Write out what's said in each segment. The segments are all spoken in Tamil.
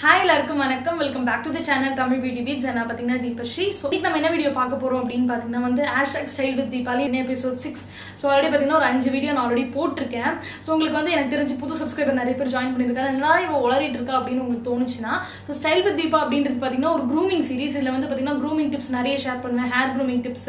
ஹாய் எல்லாருக்கும் வணக்கம் welcome back to the channel Tamil beauty beat ஜனா பார்த்தீங்கன்னா தீபஸ்ரீ ஸோ இதுக்கு நம்ம என்ன வீடியோ பார்க்க போகிறோம் அப்படின்னு பார்த்தீங்கன்னா வந்து ஹேஷ்டாக் ஸ்டைல் வித் தீபாலி என்ன எபிசோட் சிக்ஸ் ஸோ ஆல்ரெடி பார்த்தீங்கன்னா ஒரு அஞ்சு வீடியோ நான் ஆல்ரெடி போட்டிருக்கேன் ஸோ உங்களுக்கு வந்து எனக்கு தெரிஞ்சு புது சப்ஸ்கிரைபர் நிறைய பேர் ஜாயின் பண்ணியிருக்காரு என்னால் இவன் உளறிட்டு இருக்கா அப்படின்னு உங்களுக்கு தோணுச்சுன்னா ஸோ ஸ்டைல் வித் தீபா அப்படின்றது பார்த்தீங்கன்னா ஒரு க்ரூமிங் சீரிஸ் இதில் வந்து பார்த்தீங்கன்னா க்ரூமிங் டிப்ஸ் நிறைய ஷேர் பண்ணுவேன் hair grooming tips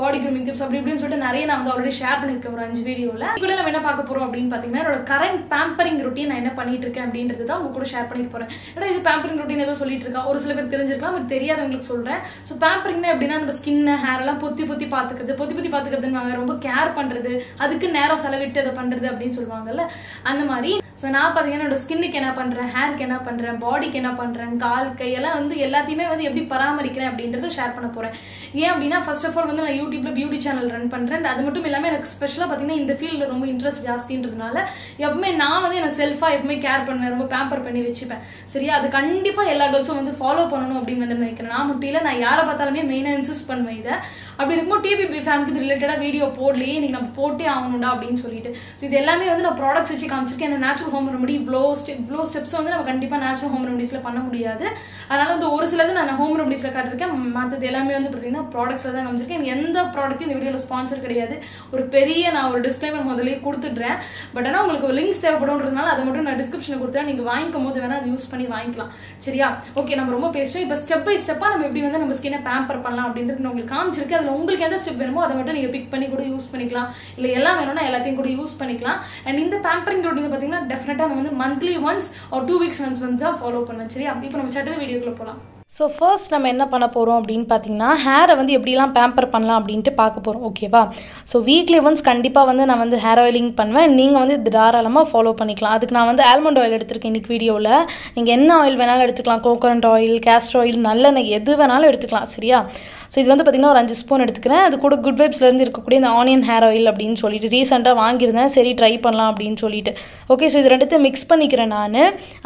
body grooming tips அப்படி இப்படின்னு சொல்லிட்டு நிறைய நான் வந்து ஆல்ரெடி ஷேர் பண்ணியிருக்கேன் ஒரு அஞ்சு வீடியோவில் இதில் நம்ம என்ன பார்க்க போறோம் அப்படின்னு பார்த்தீங்கன்னா என்னோட கரண்ட் பேம்பரிங் ரொட்டீன் நான் என்ன பண்ணிட்டு இருக்கேன் அப்படின்றது தான் உங்க கூட ஷேர் பண்ணிட்டு போகிறேன் இது பேம்பரிங் ரொட்டீன் ஏதோ சொல்லிட்டு இருக்கா ஒரு சில பேர் தெரிஞ்சிருக்கலாம் பட் தெரியாதவங்களுக்கு சொல்கிறேன் ஸோ பேம்பரிங் எப்படின்னா நம்ம ஸ்கின் எல்லாம் பொத்தி பொத்தி பாத்துக்கிறது பொத்தி பொத்தி பார்த்துக்கிறதுன்னு ரொம்ப கேர் பண்ணுறது அதுக்கு நேரம் செலவிட்டு அதை பண்ணுறது அப்படின்னு சொல்லுவாங்கல்ல அந்த மாதிரி ஸோ நான் பார்த்தீங்கன்னா என்னோட ஸ்கின்னுக்கு என்ன பண்ணுறேன் ஹேருக்கு என்ன பண்ணுறேன் பாடிக்கு என்ன பண்ணுறேன் கால் கையெல்லாம் வந்து எல்லாத்தையுமே வந்து எப்படி பராமரிக்கிறேன் அப்படின்றத ஷேர் பண்ண போகிறேன் ஏன் அப்படின்னா ஃபர்ஸ்ட் ஆஃப் ஆல் வந்து நான் யூடியூப்ல பியூட்டி சேனல் ரன் பண்ணுறேன் அது மட்டும் இல்லாமல் எனக்கு ஸ்பெஷலாக பார்த்தீங்கன்னா இந்த ஃபீல்டில் ரொம்ப இன்ட்ரெஸ்ட் ஜாஸ்தின்றதுனால எப்பவுமே நான் வந்து என்ன செல்ஃபாக எப்பவுமே கேர் பண்ணுவேன் ரொம்ப பேம்பர் பண்ணி வச்சுப்பேன் சரியா அது கண்டிப்பாக எல்லா கேர்ள்ஸும் வந்து ஃபாலோ பண்ணணும் அப்படின்னு வந்து நினைக்கிறேன் நான் முட்டியில் நான் யாரை பார்த்தாலுமே மெயினாக இன்சிஸ்ட் பண்ணுவேன் இதை அப்படி இருக்கும்போது டிபிபி ஃபேம்க்கு இது ரிலேட்டடாக வீடியோ போடலையே இன்றைக்கி நம்ம போட்டே ஆகணும்டா அப்படின்னு சொல்லிட்டு ஸோ இது எல்லாமே வந்து நான் ப்ராடக்ட்ஸ் வச்சு காமிச்சிருக்கேன் நேச்சுரல் ஹோம் ரெமடி இவ்வளோ ஸ்டெப் இவ்வளோ ஸ்டெப்ஸ் வந்து நம்ம கண்டிப்பாக நேச்சுரல் ஹோம் ரெமடிஸ்ல பண்ண முடியாது அதனால் வந்து ஒரு சிலது நான் ஹோம் ரெமடிஸ்ல காட்டிருக்கேன் மற்றது எல்லாமே வந்து பார்த்தீங்கன்னா ப்ராடக்ட்ஸில் தான் காமிச்சிருக்கேன் எந்த ப்ராடக்ட்டும் இந்த வீடியோல ஸ்பான்சர் கிடையாது ஒரு பெரிய நான் ஒரு டிஸ்கிளைமர் முதலே கொடுத்துட்றேன் பட் ஆனால் உங்களுக்கு லிங்க்ஸ் தேவைப்படும்ன்றதுனால அதை மட்டும் நான் டிஸ்கிரிப்ஷனில் கொடுத்துறேன் நீங்கள் வாங்கிக்கும் போது வேணால் அதை யூஸ் பண்ணி வாங்கி வாங்கிக்கலாம் சரியா ஓகே நம்ம ரொம்ப பேசிட்டோம் இப்போ ஸ்டெப் பை ஸ்டெப்பாக நம்ம எப்படி வந்து நம்ம ஸ்கின்னை பேம்பர் பண்ணலாம் அப்படின்றது நான் உங்களுக்கு காமிச்சிருக்கு அதில் உங்களுக்கு எந்த ஸ்டெப் வேணுமோ அதை மட்டும் நீங்கள் பிக் பண்ணி கூட யூஸ் பண்ணிக்கலாம் இல்லை எல்லாம் வேணும்னா எல்லாத்தையும் கூட யூஸ் பண்ணிக்கலாம் அண்ட் இந்த பேம்பரிங் ரொட்டீன் பார்த்தீங்கன்னா டெஃபினட்டாக நம்ம வந்து மந்த்லி ஒன்ஸ் ஒரு டூ வீக்ஸ் ஒன்ஸ் வந்து தான் ஃபாலோ பண்ணுவேன் சரியா இப்போ நம்ம சட்டில் வீடியோக்குள்ளே போகலாம் ஸோ ஃபர்ஸ்ட் நம்ம என்ன பண்ண போகிறோம் அப்படின்னு பார்த்தீங்கன்னா ஹேரை வந்து எப்படிலாம் பேம்பர் பண்ணலாம் அப்படின்ட்டு பார்க்க போகிறோம் ஓகேவா ஸோ வீக்லி ஒன்ஸ் கண்டிப்பாக வந்து நான் வந்து ஹேர் ஆயிலிங் பண்ணுவேன் நீங்கள் வந்து இது தாராளமாக ஃபாலோ பண்ணிக்கலாம் அதுக்கு நான் வந்து ஆல்மண்ட் ஆயில் எடுத்திருக்கேன் இன்றைக்கி வீடியோவில் நீங்கள் என்ன ஆயில் வேணாலும் எடுத்துக்கலாம் கோகோனட் ஆயில் கேஸ்ட் ஆயில் நல்லெண்ணெய் எது வேணாலும் எடுத்துக்கலாம் சரியா ஸோ இது வந்து பார்த்திங்கன்னா ஒரு அஞ்சு ஸ்பூன் எடுத்துக்கிறேன் அது கூட குட் வைப்ஸ்லேருந்து இருக்கக்கூடிய இந்த ஆனியன் ஹேர் ஆயில் அப்படின்னு சொல்லிட்டு ரீசெண்டாக வாங்கியிருந்தேன் சரி ட்ரை பண்ணலாம் அப்படின்னு சொல்லிட்டு ஓகே ஸோ இது ரெண்டுத்தையும் மிக்ஸ் பண்ணிக்கிறேன் நான்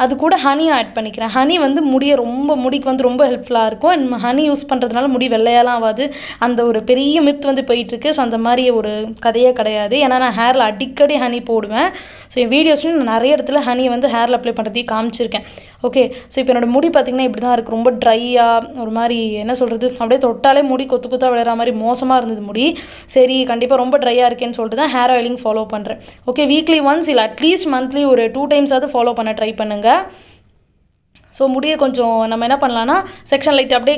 அது கூட ஹனி ஆட் பண்ணிக்கிறேன் ஹனி வந்து முடிய ரொம்ப முடிக்கு வந்து ரொம்ப ரொம்ப ஹெல்ப்ஃபுல்லாக இருக்கும் அண்ட் ஹனி யூஸ் பண்ணுறதுனால முடி வெள்ளையெல்லாம் ஆகாது அந்த ஒரு பெரிய மித் வந்து போயிட்டுருக்கு ஸோ அந்த மாதிரி ஒரு கதையே கிடையாது ஏன்னா நான் ஹேரில் அடிக்கடி ஹனி போடுவேன் ஸோ என் வீடியோஸ்லையும் நான் நிறைய இடத்துல ஹனியை வந்து ஹேரில் அப்ளை பண்ணுறதையும் காமிச்சிருக்கேன் ஓகே ஸோ இப்போ என்னோடய முடி பார்த்திங்கன்னா இப்படி தான் இருக்குது ரொம்ப ட்ரையாக ஒரு மாதிரி என்ன சொல்கிறது அப்படியே தொட்டாலே முடி கொத்து கொத்தாக விளையாட மாதிரி மோசமாக இருந்தது முடி சரி கண்டிப்பாக ரொம்ப ட்ரையாக இருக்கேன்னு சொல்லிட்டு தான் ஹேர் ஆயிலிங் ஃபாலோ பண்ணுறேன் ஓகே வீக்லி ஒன்ஸ் இல்லை அட்லீஸ்ட் மந்த்லி ஒரு டூ டைம்ஸாவது ஃபாலோ பண்ண ட்ரை பண்ணுங்கள் ஸோ முடியை கொஞ்சம் நம்ம என்ன பண்ணலான்னா செக்ஷன் லைட் அப்படியே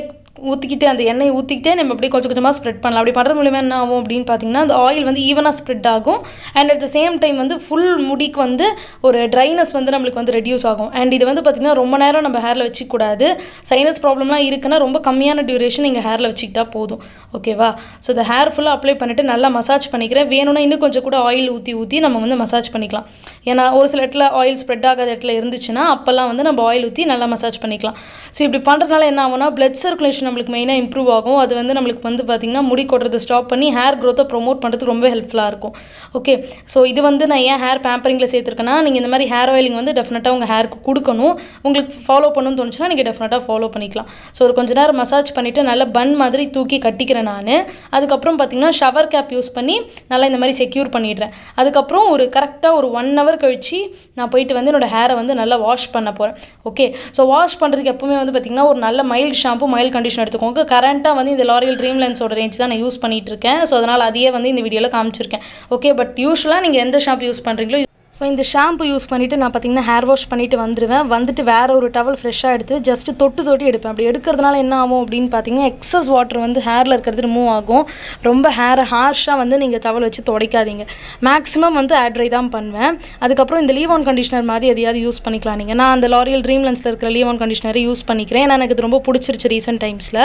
ஊற்றிக்கிட்டு அந்த எண்ணெய் ஊற்றிக்கிட்டே நம்ம அப்படியே கொஞ்சம் கொஞ்சமாக ஸ்ப்ரெட் பண்ணலாம் அப்படி பண்ணுற மூலியமாக என்ன ஆகும் அப்படின்னு பார்த்தீங்கன்னா அந்த ஆயில் வந்து ஈவனாக ஸ்ப்ரெட் ஆகும் and at the same time வந்து ஃபுல் முடிக்கு வந்து ஒரு ட்ரைனஸ் வந்து நம்மளுக்கு வந்து ரெடியூஸ் ஆகும் அண்ட் இது வந்து பார்த்திங்கன்னா ரொம்ப நேரம் நம்ம ஹேரில் வச்சுக்கூடாது சைனஸ் ப்ராப்ளம்லாம் இருக்குன்னா ரொம்ப கம்மியான டியூரேஷன் நீங்கள் ஹேரில் வச்சுக்கிட்டா போதும் ஓகேவா ஸோ இந்த ஹேர் ஃபுல்லாக அப்ளை பண்ணிவிட்டு நல்லா மசாஜ் பண்ணிக்கிறேன் வேணும்னா இன்னும் கொஞ்சம் கூட ஆயில் ஊற்றி ஊற்றி நம்ம வந்து மசாஜ் பண்ணிக்கலாம் ஏன்னா ஒரு சில இடத்துல ஆயில் ஸ்ப்ரெட் ஆகாத இடத்துல இருந்துச்சுன்னா அப்போல்லாம் வந்து நம்ம ஆயில் ஊற்றி நல்லா மசாஜ் பண்ணிக்கலாம் ஸோ இப்படி பண்ணுறதுனால என்ன ஆகும்னா ப்ளட் சர்க்குலேஷன் நம்மளுக்கு மெயினாக இம்ப்ரூவ் ஆகும் அது வந்து நம்மளுக்கு வந்து பார்த்திங்கன்னா முடி கொட்டுறதை ஸ்டாப் பண்ணி ஹேர் க்ரோத்தை ப்ரொமோட் பண்ணுறதுக்கு ரொம்ப ஹெல்ப்ஃபுல்லாக இருக்கும் ஓகே ஸோ இது வந்து நான் ஏன் ஹேர் பேம்பரிங்கில் சேர்த்துருக்கேன்னா நீங்கள் இந்த மாதிரி ஹேர் ஆயிலிங் வந்து டெஃபினட்டாக உங்கள் ஹேருக்கு கொடுக்கணும் உங்களுக்கு ஃபாலோ பண்ணணும்னு தோணுச்சுன்னா நீங்கள் டெஃபினட்டாக ஃபாலோ பண்ணிக்கலாம் ஸோ ஒரு கொஞ்ச நேரம் மசாஜ் பண்ணிவிட்டு நல்லா பன் மாதிரி தூக்கி கட்டிக்கிறேன் நான் அதுக்கப்புறம் பார்த்திங்கன்னா ஷவர் கேப் யூஸ் பண்ணி நல்லா இந்த மாதிரி செக்யூர் பண்ணிடுறேன் அதுக்கப்புறம் ஒரு கரெக்டாக ஒரு ஒன் ஹவர் கழித்து நான் போயிட்டு வந்து என்னோடய ஹேரை வந்து நல்லா வாஷ் பண்ண போகிறேன் ஓகே ஸோ வாஷ் பண்ணுறதுக்கு எப்போவுமே வந்து பார்த்திங்கன்னா ஒரு நல்ல mild shampoo mild condition combination எடுத்துக்கோங்க கரண்ட்டாக வந்து இந்த லாரியல் ட்ரீம் லென்ஸோட ரேஞ்ச் தான் நான் யூஸ் இருக்கேன் ஸோ அதனால் அதையே வந்து இந்த வீடியோவில் காமிச்சிருக்கேன் ஓகே பட் யூஸ்வலாக நீங்கள் எந்த ஷாப் யூஸ் பண்ணுறீங்களோ ஸோ இந்த ஷாம்பு யூஸ் பண்ணிவிட்டு நான் பார்த்திங்கன்னா ஹேர் வாஷ் பண்ணிவிட்டு வந்துடுவேன் வந்துட்டு வேறு ஒரு டவல் ஃப்ரெஷ்ஷாக எடுத்து ஜஸ்ட்டு தொட்டு தொட்டி எடுப்பேன் அப்படி எடுக்கிறதுனால என்ன ஆகும் அப்படின்னு பார்த்தீங்கன்னா எக்ஸஸ் வாட்டர் வந்து ஹேரில் இருக்கிறது ரிமூவ் ஆகும் ரொம்ப ஹேரை ஹார்ஷாக வந்து நீங்கள் டவல் வச்சு துடைக்காதீங்க மேக்ஸிமம் வந்து ஆட்ரை தான் பண்ணுவேன் அதுக்கப்புறம் இந்த லீவ் ஆன் கண்டிஷனர் மாதிரி எதையாவது யூஸ் பண்ணிக்கலாம் நீங்கள் நான் அந்த லாரியல் ட்ரீம் லென்ஸில் இருக்கிற லீவ் ஆன் கண்டிஷனரை யூஸ் பண்ணிக்கிறேன் ஏன்னா எனக்கு ரொம்ப பிடிச்சிருச்சு ரீசெண்ட் டைம்ஸில்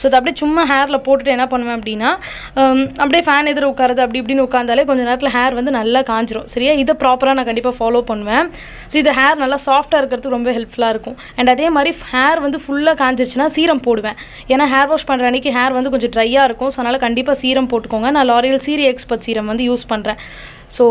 ஸோ அது அப்படியே சும்மா ஹேரில் போட்டுட்டு என்ன பண்ணுவேன் அப்படின்னா அப்படியே ஃபேன் எதிர உட்காரது அப்படி இப்படின்னு உட்காந்தாலே கொஞ்சம் நேரத்தில் ஹேர் வந்து நல்லா காஞ்சிரும் சரியா இதை ப்ராப்பராக நான் கண்டிப்பாக ஃபாலோ பண்ணுவேன் ஸோ இது ஹேர் நல்லா சாஃப்டாக இருக்கிறதுக்கு ரொம்ப ஹெல்ப்ஃபுல்லாக இருக்கும் அண்ட் அதே மாதிரி ஹேர் வந்து ஃபுல்லாக காஞ்சிருச்சுன்னா சீரம் போடுவேன் ஏன்னா ஹேர் வாஷ் பண்ணுற அன்றைக்கி ஹேர் வந்து கொஞ்சம் ட்ரையாக இருக்கும் ஸோ அதனால் கண்டிப்பாக சீரம் போட்டுக்கோங்க நான் லாரியல் சீரி எக்ஸ்பர்ட் சீரம் வந்து யூஸ் பண்ணுறேன் ஸோ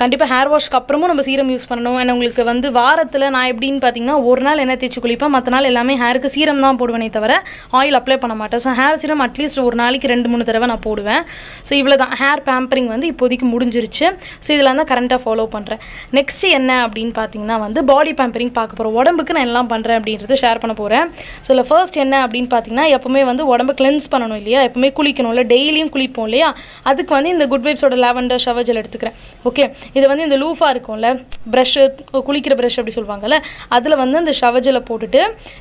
கண்டிப்பாக ஹேர் வாஷ்க்கு அப்புறமும் நம்ம சீரம் யூஸ் பண்ணணும் அண்ட் உங்களுக்கு வந்து வாரத்தில் நான் எப்படின்னு பார்த்தீங்கன்னா ஒரு நாள் என்ன தேய்ச்சி குளிப்பேன் மற்ற நாள் எல்லாமே ஹேருக்கு சீரம் தான் போடுவேனே தவிர ஆயில் அப்ளை பண்ண மாட்டேன் ஸோ ஹேர் சீரம் அட்லீஸ்ட் ஒரு நாளைக்கு ரெண்டு மூணு தடவை நான் போடுவேன் ஸோ இவ்வளோ தான் ஹேர் பேம்பரிங் வந்து இப்போதைக்கு முடிஞ்சிருச்சு ஸோ இதெல்லாம் தான் கரண்ட்டாக ஃபாலோ பண்ணுறேன் நெக்ஸ்ட் என்ன அப்படின்னு பார்த்தீங்கன்னா வந்து பாடி பேம்பரிங் பார்க்க போகிறோம் உடம்புக்கு நான் எல்லாம் பண்ணுறேன் அப்படின்றது ஷேர் பண்ண போகிறேன் ஸோ இல்லை ஃபர்ஸ்ட் என்ன அப்படின்னு பார்த்தீங்கன்னா எப்போவுமே வந்து உடம்பு கிளென்ஸ் பண்ணணும் இல்லையா எப்போவுமே குளிக்கணும் இல்லை டெய்லியும் குளிப்போம் இல்லையா அதுக்கு வந்து இந்த குட் வைப்ஸோட லாவெண்டர் ஷவர் எடுத்துக்கிறேன் ஓகே இது வந்து இந்த லூஃபாக இருக்கும்ல ப்ரஷ்ஷு குளிக்கிற ப்ரஷ் அப்படி சொல்லுவாங்கல்ல அதில் வந்து அந்த ஷவஜில் போட்டுட்டு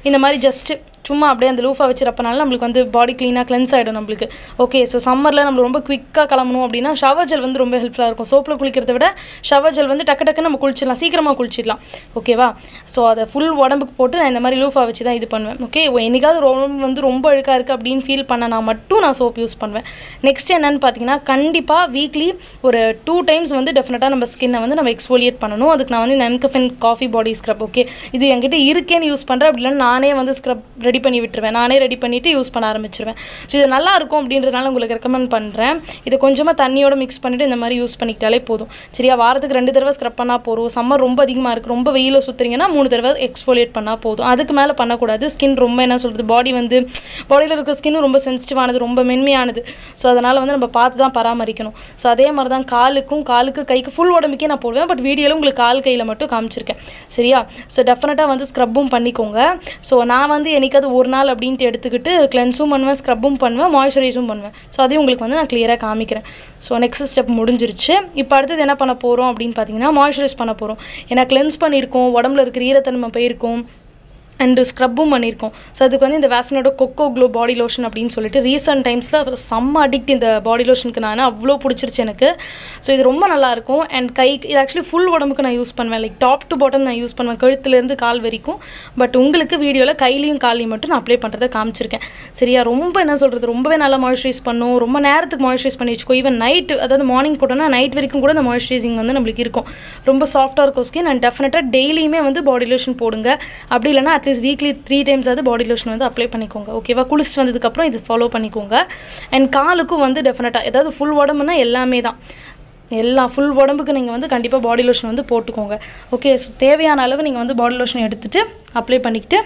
இந்த மாதிரி ஜஸ்ட்டு சும்மா அப்படியே அந்த லூஃபாக வச்சுருப்பனால நம்மளுக்கு வந்து பாடி க்ளீனாக கிளென்ஸ் ஆகிடும் நம்மளுக்கு ஓகே ஸோ சம்மரில் நம்ம ரொம்ப குவிக்காக கிளம்பணும் அப்படின்னா ஷவர் ஜெல் வந்து ரொம்ப ஹெல்ப்ஃபுல்லாக இருக்கும் சோப்பில் குளிக்கிறத விட ஷவர் ஜெல் வந்து டக்கு டக்கு நம்ம குளிச்சிடலாம் சீக்கிரமாக குளிச்சிடலாம் ஓகேவா ஸோ அதை ஃபுல் உடம்புக்கு போட்டு நான் இந்த மாதிரி லூஃபாக வச்சு தான் இது பண்ணுவேன் ஓகே என்னைக்காவது ரொம்ப வந்து ரொம்ப அழுக்காக இருக்குது அப்படின்னு ஃபீல் பண்ண நான் மட்டும் நான் சோப் யூஸ் பண்ணுவேன் நெக்ஸ்ட் என்னென்னு பார்த்தீங்கன்னா கண்டிப்பாக வீக்லி ஒரு டூ டைம்ஸ் டைம்ஸ் வந்து டெஃபினட்டாக நம்ம ஸ்கின்னை வந்து நம்ம எக்ஸ்போலியேட் பண்ணணும் அதுக்கு நான் வந்து நென்கஃபின் காஃபி பாடி ஸ்க்ரப் ஓகே இது என்கிட்ட இருக்கேன்னு யூஸ் பண்ணுறேன் அப்படி நானே வந்து ஸ்க்ரப் ரெடி பண்ணி விட்டுருவேன் நானே ரெடி பண்ணிவிட்டு யூஸ் பண்ண ஆரம்பிச்சிருவேன் ஸோ இது நல்லா இருக்கும் அப்படின்றதுனால உங்களுக்கு ரெக்கமெண்ட் பண்ணுறேன் இதை கொஞ்சமாக தண்ணியோட மிக்ஸ் பண்ணிவிட்டு இந்த மாதிரி யூஸ் பண்ணிக்கிட்டாலே போதும் சரியா வாரத்துக்கு ரெண்டு தடவை ஸ்க்ரப் பண்ணால் போதும் சம்மர் ரொம்ப அதிகமாக இருக்குது ரொம்ப வெயிலில் சுற்றுறீங்கன்னா மூணு தடவை எக்ஸ்போலியேட் பண்ணால் போதும் அதுக்கு மேலே பண்ணக்கூடாது ஸ்கின் ரொம்ப என்ன சொல்கிறது பாடி வந்து பாடியில் இருக்கிற ஸ்கின் ரொம்ப சென்சிட்டிவானது ரொம்ப மென்மையானது ஸோ அதனால் வந்து நம்ம பார்த்து தான் பராமரிக்கணும் ஸோ அதே மாதிரி தான் காலுக்கும் கால் காலுக்கு கைக்கு ஃபுல் உடம்புக்கே நான் போடுவேன் பட் வீடியோவில் உங்களுக்கு கால் கையில் மட்டும் காமிச்சிருக்கேன் சரியா ஸோ டெஃபினட்டாக வந்து ஸ்க்ரப்பும் பண்ணிக்கோங்க ஸோ நான் வந்து எனக்காவது ஒரு நாள் அப்படின்ட்டு எடுத்துக்கிட்டு கிளென்ஸும் பண்ணுவேன் ஸ்க்ரப்பும் பண்ணுவேன் மாய்ஸ்சரைஸும் பண்ணுவேன் ஸோ அதையும் உங்களுக்கு வந்து நான் கிளியராக காமிக்கிறேன் ஸோ நெக்ஸ்ட் ஸ்டெப் முடிஞ்சிருச்சு இப்போ அடுத்தது என்ன பண்ண போகிறோம் அப்படின்னு பார்த்தீங்கன்னா மாய்ஸ்சரைஸ் பண்ண போகிறோம் ஏன்னா கிளென்ஸ் பண்ணியிருக்கோம் உடம்புல இருக்கிற ஈரத்தன்மை போயிருக்கும் அண்டு ஸ்க்ரப்பும் பண்ணியிருக்கோம் ஸோ அதுக்கு வந்து இந்த வேசனோட கொக்கோ க்ளோ பாடி லோஷன் அப்படின்னு சொல்லிட்டு ரீசெண்ட் டைம்ஸில் செம்ம அடிக்ட் இந்த பாடி லோஷனுக்கு நான் அவ்வளோ பிடிச்சிருச்சு எனக்கு ஸோ இது ரொம்ப நல்லாயிருக்கும் அண்ட் கைக்கு இது ஆக்சுவலி ஃபுல் உடம்புக்கு நான் யூஸ் பண்ணுவேன் லைக் டாப் டு பாட்டம் நான் யூஸ் பண்ணுவேன் கழுத்துலேருந்து கால் வரைக்கும் பட் உங்களுக்கு வீடியோவில் கையிலையும் காலையும் மட்டும் நான் அப்ளை பண்ணுறதை காமிச்சிருக்கேன் சரியா ரொம்ப என்ன சொல்கிறது ரொம்பவே நல்லா மாய்ஸ்சரைஸ் பண்ணும் ரொம்ப நேரத்துக்கு மாய்ஸ்சரைஸ் பண்ணி வச்சுக்கோ ஈவன் நைட்டு அதாவது மார்னிங் போட்டோம்னா நைட் வரைக்கும் கூட அந்த மாய்ஸ்சரைசிங் வந்து நம்மளுக்கு இருக்கும் ரொம்ப சாஃப்டாக இருக்கும் ஸ்கின் அண்ட் டெஃபினட்டாக டெய்லியுமே வந்து பாடி லோஷன் போடுங்க அப்படி இல்லைனா அட்லீஸ்ட் வீக்லி த்ரீ டைம்ஸ் அது பாடி லோஷன் வந்து அப்ளை பண்ணிக்கோங்க ஓகேவா குளிச்சுட்டு வந்ததுக்கப்புறம் இது ஃபாலோ பண்ணிக்கோங்க அண்ட் காலுக்கும் வந்து டெஃபினட்டாக ஏதாவது ஃபுல் உடம்புனா எல்லாமே தான் எல்லா ஃபுல் உடம்புக்கு நீங்கள் வந்து கண்டிப்பாக பாடி லோஷன் வந்து போட்டுக்கோங்க ஓகே ஸோ தேவையான அளவு நீங்கள் வந்து பாடி லோஷன் எடுத்துகிட்டு அப்ளை பண்ணிக்கிட்டு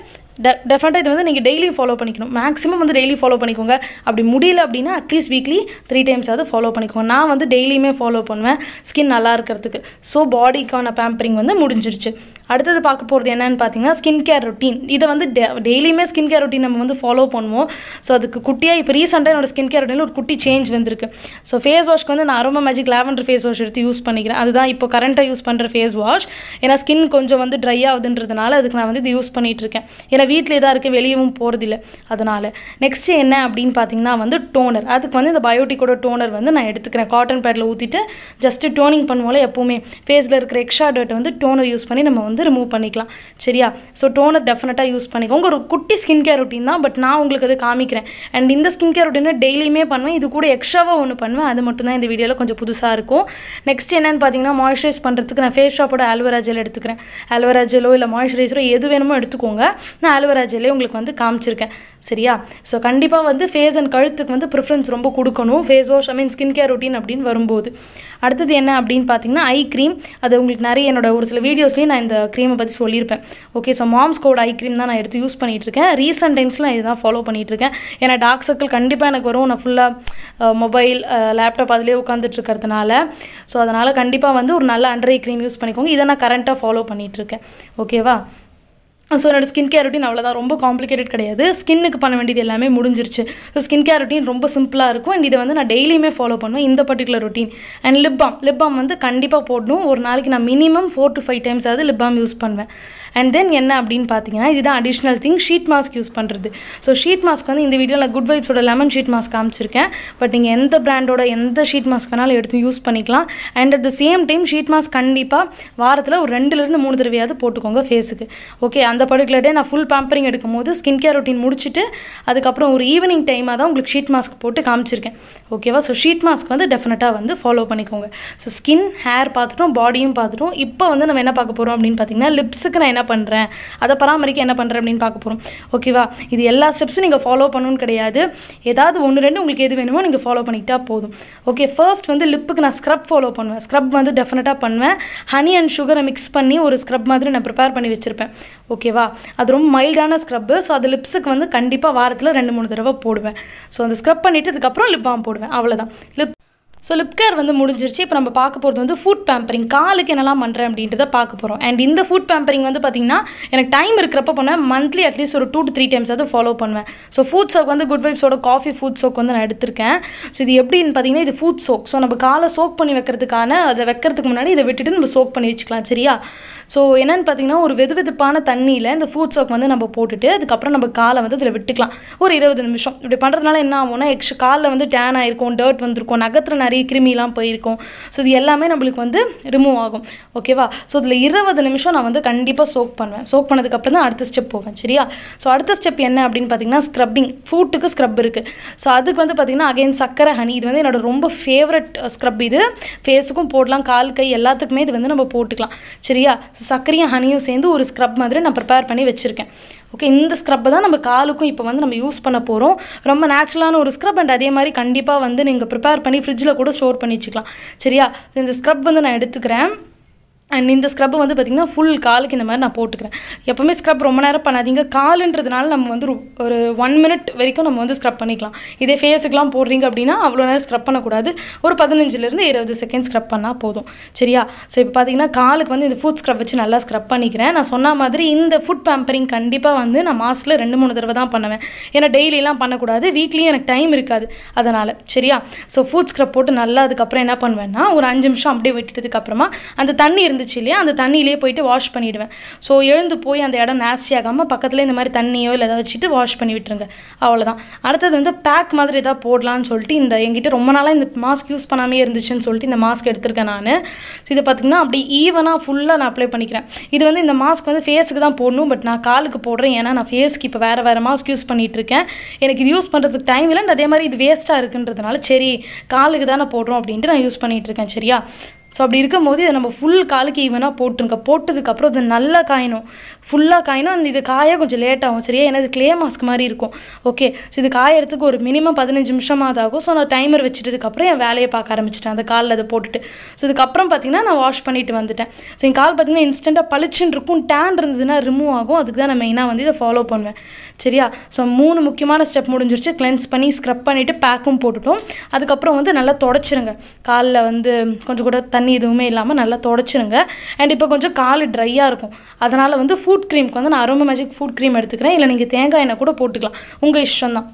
டெ டெஃபினட்டாக இது வந்து நீங்கள் டெய்லியும் ஃபாலோ பண்ணிக்கணும் மேக்ஸிமம் வந்து டெய்லி ஃபாலோ பண்ணிக்கோங்க அப்படி முடியல அப்படின்னா அட்லீஸ்ட் வீக்லி த்ரீ டைம்ஸ் அது ஃபாலோ பண்ணிக்கோங்க நான் வந்து டெய்லியுமே ஃபாலோ பண்ணுவேன் ஸ்கின் நல்லா இருக்கிறதுக்கு ஸோ பாடிக்கான பேம்பரிங் வந்து முடிஞ்சிருச்சு அடுத்தது பார்க்க போகிறது என்னன்னு பார்த்தீங்கன்னா ஸ்கின் கேர் ரொட்டீன் இதை வந்து டெய்லியுமே ஸ்கின் கேர் ரொட்டீன் நம்ம வந்து ஃபாலோ பண்ணுவோம் ஸோ அதுக்கு குட்டியாக இப்போ ரீசெண்டாக என்னோடய ஸ்கின் கேர் ரொட்டீனில் ஒரு குட்டி சேஞ்ச் வந்திருக்கு ஸோ ஃபேஸ் வாஷ்க்கு வந்து நான் aroma magic lavender face wash எடுத்து யூஸ் பண்ணிக்கிறேன் அதுதான் இப்போ கரண்ட்டாக யூஸ் பண்ணுற ஃபேஸ் வாஷ் ஏன்னா ஸ்கின் கொஞ்சம் வந்து ட்ரை ஆகுதுன்றதுனால அதுக்கு நான் வந்து இது யூஸ் பண்ணிகிட்டு இருக்கேன் வேறு வீட்டிலே தான் இருக்குது வெளியவும் போகிறதில்ல அதனால் நெக்ஸ்ட்டு என்ன அப்படின்னு பார்த்தீங்கன்னா வந்து டோனர் அதுக்கு வந்து இந்த பயோட்டிக்கோட டோனர் வந்து நான் எடுத்துக்கிறேன் காட்டன் பேடில் ஊற்றிட்டு ஜஸ்ட்டு டோனிங் பண்ணுவோம்ல எப்போவுமே ஃபேஸில் இருக்கிற எக்ஸ்ட்ரா டர்ட்டை வந்து டோனர் யூஸ் பண்ணி நம்ம வந்து ரிமூவ் பண்ணிக்கலாம் சரியா ஸோ டோனர் டெஃபினட்டாக யூஸ் பண்ணிக்கோங்க ஒரு குட்டி ஸ்கின் கேர் ரொட்டீன் தான் பட் நான் உங்களுக்கு அது காமிக்கிறேன் அண்ட் இந்த ஸ்கின் கேர் ரொட்டீனை டெய்லியுமே பண்ணுவேன் இது கூட எக்ஸ்ட்ராவாக ஒன்று பண்ணுவேன் அது மட்டும் தான் இந்த வீடியோவில் கொஞ்சம் புதுசாக இருக்கும் நெக்ஸ்ட் என்னென்னு பார்த்தீங்கன்னா மாய்ஸ்சரைஸ் பண்ணுறதுக்கு நான் ஃபேஸ் ஷாப்போட ஆல்வரா எடுத்துக்கிறேன் ஆல்வராஜலோ இல்லை மாய்ஸ்சரைஸரோ எது வேணுமோ எடுத்துக்கோங்க நான் நான் ஜெல்லே உங்களுக்கு வந்து காமிச்சிருக்கேன் சரியா ஸோ கண்டிப்பாக வந்து ஃபேஸ் அண்ட் கழுத்துக்கு வந்து ப்ரிஃபரன்ஸ் ரொம்ப கொடுக்கணும் face wash I mean skin care routine அப்படின்னு வரும்போது அடுத்தது என்ன அப்படின்னு பார்த்தீங்கன்னா ஐ க்ரீம் அது உங்களுக்கு நிறைய என்னோட ஒரு சில வீடியோஸ்லேயும் நான் இந்த க்ரீமை பற்றி சொல்லியிருப்பேன் okay so Mom's Co eye cream தான் நான் எடுத்து யூஸ் பண்ணிகிட்ருக்கேன் ரீசெண்ட் டைம்ஸில் நான் இதுதான் ஃபாலோ பண்ணிகிட்ருக்கேன் ஏன்னா டார்க் சர்க்கிள் கண்டிப்பாக எனக்கு வரும் நான் ஃபுல்லாக மொபைல் லேப்டாப் அதிலே உட்காந்துட்டு இருக்கிறதுனால ஸோ அதனால் கண்டிப்பாக வந்து ஒரு நல்ல அண்டர் ஐ க்ரீம் யூஸ் பண்ணிக்கோங்க இதை நான் கரண்ட்டாக ஃபாலோ பண்ணிகிட்ருக்கேன் ஓகேவா ஸோ என்னோடய ஸ்கின் கேர் ரொட்டீன் அவ்வளோதான் ரொம்ப காம்ப்ளிகேட்டட் கிடையாது ஸ்கின்னுக்கு பண்ண வேண்டியது எல்லாமே முடிஞ்சிருச்சு ஸோ ஸ்கின் கேர் ரொட்டீன் ரொம்ப சிம்பிளாக இருக்கும் அண்ட் இதை வந்து நான் டெய்லியுமே ஃபாலோ பண்ணுவேன் இந்த particular routine and lip balm lip balm வந்து கண்டிப்பாக போடணும் ஒரு நாளைக்கு நான் minimum four to five times அது லிப் பாம் யூஸ் பண்ணுவேன் அண்ட் தென் என்ன அப்படின்னு பார்த்தீங்கன்னா இதுதான் additional thing sheet mask use பண்ணுறது ஸோ ஷீட் மாஸ்க் வந்து இந்த வீடியோவில் குட் வைப்ஸோட லெமன் ஷீட் மாஸ்க் காமிச்சிருக்கேன் பட் நீங்கள் எந்த பிராண்டோட எந்த ஷீட் மாஸ்க் வேணாலும் எடுத்து யூஸ் பண்ணிக்கலாம் and at the same time sheet mask கண்டிப்பாக வாரத்தில் ஒரு ரெண்டுலேருந்து மூணு தடவையாவது போட்டுக்கோங்க ஃபேஸுக்கு ஓகே அந்த பர்டிகுலர் டே நான் ஃபுல் பேம்பரிங் எடுக்கும் போது ஸ்கின் கேர் ரொட்டீன் முடிச்சுட்டு அதுக்கப்புறம் ஒரு ஈவினிங் டைமாக தான் உங்களுக்கு ஷீட் மாஸ்க் போட்டு காமிச்சிருக்கேன் ஓகேவா ஸோ ஷீட் மாஸ்க் வந்து டெஃபினட்டாக வந்து ஃபாலோ பண்ணிக்கோங்க ஸோ ஸ்கின் ஹேர் பார்த்துட்டோம் பாடியும் பார்த்துட்டோம் இப்போ வந்து நம்ம என்ன பார்க்க போகிறோம் அப்படின்னு பார்த்தீங்கன்னா லிப்ஸுக்கு நான் என்ன பண்ணுறேன் அதை பராமரிக்க என்ன பண்ணுறேன் அப்படின்னு பார்க்க போகிறோம் ஓகேவா இது எல்லா ஸ்டெப்ஸும் நீங்கள் ஃபாலோ பண்ணணும்னு கிடையாது ஏதாவது ஒன்று ரெண்டு உங்களுக்கு எது வேணுமோ நீங்கள் ஃபாலோ பண்ணிக்கிட்டா போதும் ஓகே ஃபர்ஸ்ட் வந்து லிப்புக்கு நான் ஸ்க்ரப் ஃபாலோ பண்ணுவேன் ஸ்க்ரப் வந்து டெஃபினட்டாக பண்ணுவேன் ஹனி அண்ட் சுகரை மிக்ஸ் பண்ணி ஒரு ஸ்க்ரப் மாதிரி நான் ப்ரிப்பேர் பண்ணி வச்சுருப்பேன் ஓகே ஓகேவா அது ரொம்ப மைல்டான ஸ்க்ரப்பு ஸோ அது லிப்ஸுக்கு வந்து கண்டிப்பாக வாரத்தில் ரெண்டு மூணு தடவை போடுவேன் ஸோ அந்த ஸ்க்ரப் பண்ணிவிட்டு அதுக்கப்புறம் லிப் பாம் போடுவேன் அவ்வளோதான் லிப் ஸோ லிப்கேர் வந்து முடிஞ்சிருச்சு இப்போ நம்ம பார்க்க போகிறது வந்து ஃபுட் பேம்பரிங் காலுக்கு என்னெல்லாம் பண்ணுறேன் அப்படின்றத பார்க்க போகிறோம் அண்ட் இந்த ஃபுட் பேம்பரிங் வந்து பார்த்திங்கன்னா எனக்கு டைம் இருக்கிறப்ப போனேன் மந்த்லி அட்லீஸ்ட் ஒரு டூ டு த்ரீ டைம்ஸ் அது ஃபாலோ பண்ணுவேன் ஸோ ஃபுட் சோக் வந்து குட் வைப்ஸோட காஃபி ஃபுட் சோக் வந்து நான் எடுத்திருக்கேன் ஸோ இது எப்படின்னு பார்த்தீங்கன்னா இது ஃபுட் சோக் ஸோ நம்ம காலை சோக் பண்ணி வைக்கிறதுக்கான அதை வைக்கிறதுக்கு முன்னாடி இதை விட்டுட்டு நம்ம சோக் பண்ணி வச்சுக்கலாம் சரியா ஸோ என்னென்னு பார்த்தீங்கன்னா ஒரு வெது வெதுப்பான தண்ணியில் இந்த ஃபுட் சோக் வந்து நம்ம போட்டுட்டு அதுக்கப்புறம் நம்ம காலை வந்து இதில் விட்டுக்கலாம் ஒரு இருபது நிமிஷம் இப்படி பண்ணுறதுனால என்ன ஆகும்னா எக்ஸ்ட்ரா காலில் வந்து டேன் ஆகிருக்கும் டர்ட் வந்திருக்கும் நகத்தில் நிறைய நிறைய கிருமிலாம் போயிருக்கும் ஸோ இது எல்லாமே நம்மளுக்கு வந்து ரிமூவ் ஆகும் ஓகேவா ஸோ இதில் இருபது நிமிஷம் நான் வந்து கண்டிப்பாக சோக் பண்ணுவேன் சோக் பண்ணதுக்கப்புறம் தான் அடுத்த ஸ்டெப் போவேன் சரியா ஸோ அடுத்த ஸ்டெப் என்ன அப்படின்னு பார்த்தீங்கன்னா ஸ்க்ரப்பிங் ஃபுட்டுக்கு ஸ்க்ரப் இருக்குது ஸோ அதுக்கு வந்து பார்த்திங்கன்னா அகைன் சக்கரை ஹனி இது வந்து என்னோட ரொம்ப ஃபேவரட் ஸ்க்ரப் uh, இது ஃபேஸுக்கும் போடலாம் கால் கை எல்லாத்துக்குமே இது வந்து நம்ம போட்டுக்கலாம் சரியா ஸோ சக்கரையும் ஹனியும் சேர்ந்து ஒரு ஸ்க்ரப் மாதிரி நான் ப்ரிப்பேர் பண்ணி வச்சுருக்கேன் ஓகே இந்த ஸ்க்ரப்பை தான் நம்ம காலுக்கும் இப்போ வந்து நம்ம யூஸ் பண்ண போகிறோம் ரொம்ப நேச்சுரலான ஒரு ஸ்க்ரப் அண்ட் அதே மாதிரி கண்டிப்பாக வந்து நீங்கள் ப்ரிப்பேர் பண்ணி ஃப்ரிட்ஜில் கூட ஸ்டோர் பண்ணி வச்சுக்கலாம் சரியா இந்த ஸ்க்ரப் வந்து நான் எடுத்துக்கிறேன் அண்ட் இந்த ஸ்க்ரப் வந்து பார்த்திங்கன்னா ஃபுல் காலுக்கு இந்த மாதிரி நான் போட்டுக்கிறேன் எப்போவுமே ஸ்க்ரப் ரொம்ப நேரம் பண்ணாதீங்க காலுன்றதுனால நம்ம வந்து ஒரு ஒன் மினிட் வரைக்கும் நம்ம வந்து ஸ்க்ரப் பண்ணிக்கலாம் இதே ஃபேஸுக்கெலாம் போடுறீங்க அப்படின்னா அவ்வளோ நேரம் ஸ்க்ரப் பண்ணக்கூடாது ஒரு பதினஞ்சுலேருந்து இருபது செகண்ட் ஸ்க்ரப் பண்ணால் போதும் சரியா ஸோ இப்போ பார்த்திங்கன்னா காலுக்கு வந்து இந்த ஃபுட் ஸ்க்ரப் வச்சு நல்லா ஸ்க்ரப் பண்ணிக்கிறேன் நான் சொன்ன மாதிரி இந்த ஃபுட் பேம்பரிங் கண்டிப்பாக வந்து நான் மாதத்தில் ரெண்டு மூணு தடவை தான் பண்ணுவேன் ஏன்னா டெய்லியெலாம் பண்ணக்கூடாது வீக்லியும் எனக்கு டைம் இருக்காது அதனால் சரியா ஸோ ஃபுட் ஸ்க்ரப் போட்டு நல்லா அதுக்கப்புறம் என்ன பண்ணுவேன்னா ஒரு அஞ்சு நிமிஷம் அப்படியே விட்டுட்டதுக்கப்புறமா அந்த தண்ணி இருந்து வந்துருச்சு இல்லையா அந்த தண்ணியிலே போயிட்டு வாஷ் பண்ணிவிடுவேன் ஸோ எழுந்து போய் அந்த இடம் நாஸ்டி ஆகாமல் பக்கத்தில் இந்த மாதிரி தண்ணியோ இல்லை ஏதாவது வச்சுட்டு வாஷ் பண்ணி விட்டுருங்க அவ்வளோதான் அடுத்தது வந்து பேக் மாதிரி எதாவது போடலான்னு சொல்லிட்டு இந்த எங்கிட்ட ரொம்ப நாளாக இந்த மாஸ்க் யூஸ் பண்ணாமே இருந்துச்சுன்னு சொல்லிட்டு இந்த மாஸ்க் எடுத்திருக்கேன் நான் இதை பார்த்திங்கன்னா அப்படி ஈவனாக ஃபுல்லாக நான் அப்ளை பண்ணிக்கிறேன் இது வந்து இந்த மாஸ்க் வந்து ஃபேஸுக்கு தான் போடணும் பட் நான் காலுக்கு போடுறேன் ஏன்னா நான் ஃபேஸ்க்கு இப்போ வேறு வேறு மாஸ்க் யூஸ் பண்ணிகிட்ருக்கேன் எனக்கு இது யூஸ் பண்ணுறதுக்கு டைம் இல்லை அதே மாதிரி இது வேஸ்ட்டாக இருக்குன்றதுனால சரி காலுக்கு தானே போடுறோம் அப்படின்ட்டு நான் யூஸ் பண்ணிகிட்ருக்கேன் சரியா ஸோ அப்படி இருக்கும் போது இதை நம்ம ஃபுல் காலுக்கு ஈவனாக போட்டுருங்க போட்டதுக்கப்புறம் இது நல்லா காயணும் ஃபுல்லாக காயினும் அந்த இது காய கொஞ்சம் லேட் ஆகும் சரியா ஏன்னா இது கிளே மாஸ்க் மாதிரி இருக்கும் ஓகே ஸோ இது காயறதுக்கு ஒரு மினிமம் பதினஞ்சு நிமிஷமாக ஆகும் ஸோ நான் டைமர் வச்சுட்டதுக்கப்புறம் என் வேலையை பார்க்க ஆரம்பிச்சிட்டேன் அந்த காலில் அதை போட்டுட்டு ஸோ இதுக்கப்புறம் பார்த்திங்கன்னா நான் வாஷ் பண்ணிட்டு வந்துட்டேன் ஸோ என் கால் பார்த்திங்கன்னா இன்ஸ்டண்ட்டாக பளிச்சுன்னு இருக்கும் டேன் இருந்ததுன்னா ரிமூவ் ஆகும் அதுக்கு தான் நான் மெயினாக வந்து இதை ஃபாலோ பண்ணுவேன் சரியா ஸோ மூணு முக்கியமான ஸ்டெப் முடிஞ்சிருச்சு கிளென்ஸ் பண்ணி ஸ்க்ரப் பண்ணிவிட்டு பேக்கும் போட்டுட்டோம் அதுக்கப்புறம் வந்து நல்லா தொடச்சிருங்க காலில் வந்து கொஞ்சம் கூட தண்ணி தண்ணி எதுவுமே இல்லாமல் நல்லா தொடச்சிருங்க அண்ட் இப்போ கொஞ்சம் கால் ட்ரையாக இருக்கும் அதனால் வந்து ஃபுட் க்ரீமுக்கு வந்து நான் அரோமா மேஜிக் ஃபுட் க்ரீம் எடுத்துக்கிறேன் இல்லை நீங்கள் தேங்காய் எண்ணெய் கூட போட்டுக்கலாம் உங்கள் இஷ்டம் தான்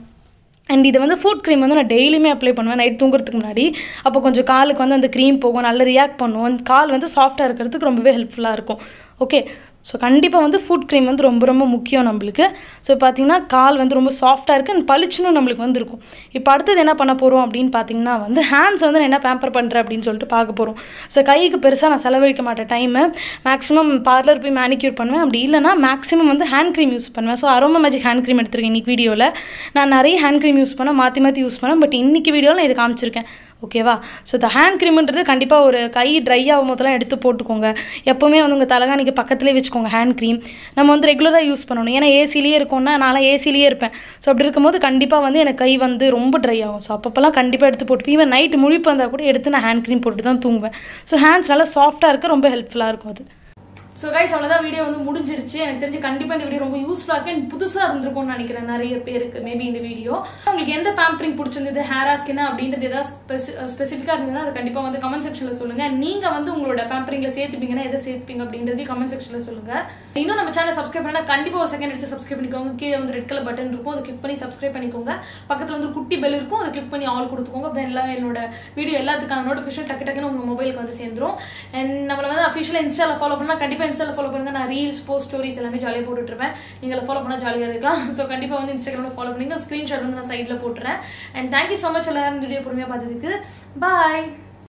அண்ட் இதை வந்து ஃபுட் க்ரீம் வந்து நான் டெய்லியுமே அப்ளை பண்ணுவேன் நைட் தூங்குறதுக்கு முன்னாடி அப்போ கொஞ்சம் காலுக்கு வந்து அந்த க்ரீம் போகும் நல்லா ரியாக்ட் பண்ணுவோம் கால் வந்து சாஃப்டாக இருக்கிறதுக்கு ரொம்பவே ஹெல்ப்ஃபுல்லாக இருக்கும் ஓகே ஸோ கண்டிப்பாக வந்து ஃபுட் க்ரீம் வந்து ரொம்ப ரொம்ப முக்கியம் நம்மளுக்கு ஸோ பார்த்திங்கன்னா கால் வந்து ரொம்ப சாஃப்ட்டாக இருக்குது அண்ட் பளிச்சுன்னு நம்மளுக்கு வந்து இருக்கும் இப்போ அடுத்தது என்ன பண்ண போகிறோம் அப்படின்னு பார்த்திங்கன்னா வந்து ஹேண்ட்ஸ் வந்து நான் என்ன பேம்பர் பண்ணுறேன் அப்படின்னு சொல்லிட்டு பார்க்க போகிறோம் ஸோ கைக்கு பெருசாக நான் செலவழிக்க மாட்டேன் டைமு மேக்ஸிமம் பார்லர் போய் மேனிக்யூர் பண்ணுவேன் அப்படி இல்லைனா மேக்ஸிமம் வந்து ஹேண்ட் க்ரீம் யூஸ் பண்ணுவேன் so aroma magic hand cream எடுத்துருக்கேன் இன்றைக்கி வீடியோவில் நான் நிறைய ஹேண்ட் க்ரீம் யூஸ் பண்ணேன் மாற்றி மாற்றி யூஸ் பண்ணேன் பட் இன்றைக்கி வீடியோவில் நான் இது காமிச்சிருக்கேன் ஓகேவா ஸோ இந்த ஹேண்ட் க்ரீம்ன்றது கண்டிப்பாக ஒரு கை ட்ரை ஆகும் போதெல்லாம் எடுத்து போட்டுக்கோங்க எப்போவுமே வந்து உங்கள் தலைகாணிக்கு பக்கத்துலேயே வச்சுக்கோங்க ஹேண்ட் க்ரீம் நம்ம வந்து ரெகுலராக யூஸ் பண்ணணும் ஏன்னா ஏசிலேயே இருக்கோம்னா நான்லாம் ஏசிலேயே இருப்பேன் ஸோ அப்படி இருக்கும்போது கண்டிப்பாக வந்து எனக்கு கை வந்து ரொம்ப ட்ரை ஆகும் ஸோ அப்பப்போல்லாம் கண்டிப்பாக எடுத்து போட்டுப்பேன் ஈவன் நைட் முழிப்பு வந்தால் கூட எடுத்து நான் ஹேண்ட் க்ரீம் போட்டு தான் தூங்குவேன் ஸோ ஹேண்ட்ஸ் நல்லா சாஃப்ட்டாக இருக்க ரொம்ப ஹெல்ப்ஃபுல்லாக இருக்கும் அது ஸோ கைஸ் அவ்வளோதான் வீடியோ வந்து முடிஞ்சிருச்சு எனக்கு தெரிஞ்சு கண்டிப்பாக இந்த வீடியோ ரொம்ப யூஸ்ஃபுல்லாக இருக்கு அண்ட் புதுசாக இருந்திருக்கும்னு நினைக்கிறேன் நிறைய பேருக்கு மேபி இந்த வீடியோ உங்களுக்கு எந்த பேம்பரிங் பிடிச்சிருந்தது ஹேரா ஸ்கின்னா அப்படின்றது ஏதாவது ஸ்பெசி ஸ்பெசிஃபிக்காக இருந்ததுன்னா அது கண்டிப்பாக வந்து கமெண்ட் செக்ஷனில் சொல்லுங்கள் நீங்கள் வந்து உங்களோட பேம்பரிங்கில் சேர்த்துப்பீங்கன்னா எதை சேர்த்துப்பீங்க அப்படின்றதையும் கமெண்ட் செக்ஷனில் சொல்லுங்கள் இன்னும் நம்ம சேனல் சப்ஸ்கிரைப் பண்ணால் கண்டிப்பாக ஒரு செகண்ட் எடுத்து சப்ஸ்கிரைப் பண்ணிக்கோங்க கீழே வந்து ரெட் கலர் பட்டன் இருக்கும் அதை கிளிக் பண்ணி சப்ஸ்கிரைப் பண்ணிக்கோங்க பக்கத்தில் வந்து குட்டி பெல் இருக்கும் அதை கிளிக் பண்ணி ஆல் கொடுத்துக்கோங்க அப்போ எல்லாம் என்னோட வீடியோ எல்லாத்துக்கான நோட்டிஃபிகேஷன் டக்கு டக்குன்னு உங்கள் மொபைலுக்கு வந்து சேர்ந்துடும் அண்ட் நம்மளை வந்து அஃபிஷியல் இன்ஸ்டாவில் ஃபாலோ பண்ணால் கண்டிப்பாக இன்ஸ்டாவில் ஃபாலோ பண்ணுங்கள் நான் ரீல்ஸ் போஸ்ட் ஸ்டோரிஸ் எல்லாமே ஜாலியாக போட்டுட்ருப்பேன் நீங்கள் ஃபாலோ பண்ணால் ஜாலியாக இருக்கலாம் ஸோ கண்டிப்பாக வந்து இன்ஸ்டாகிராமில் ஃபாலோ பண்ணுங்கள் ஸ்க்ரீன்ஷாட் வந்து நான் சைடில் போட்டுறேன் அண்ட் தேங்க்யூ ஸோ மச் எல்லாரும் வீடியோ பொறுமையாக பார்த்ததுக்கு பாய்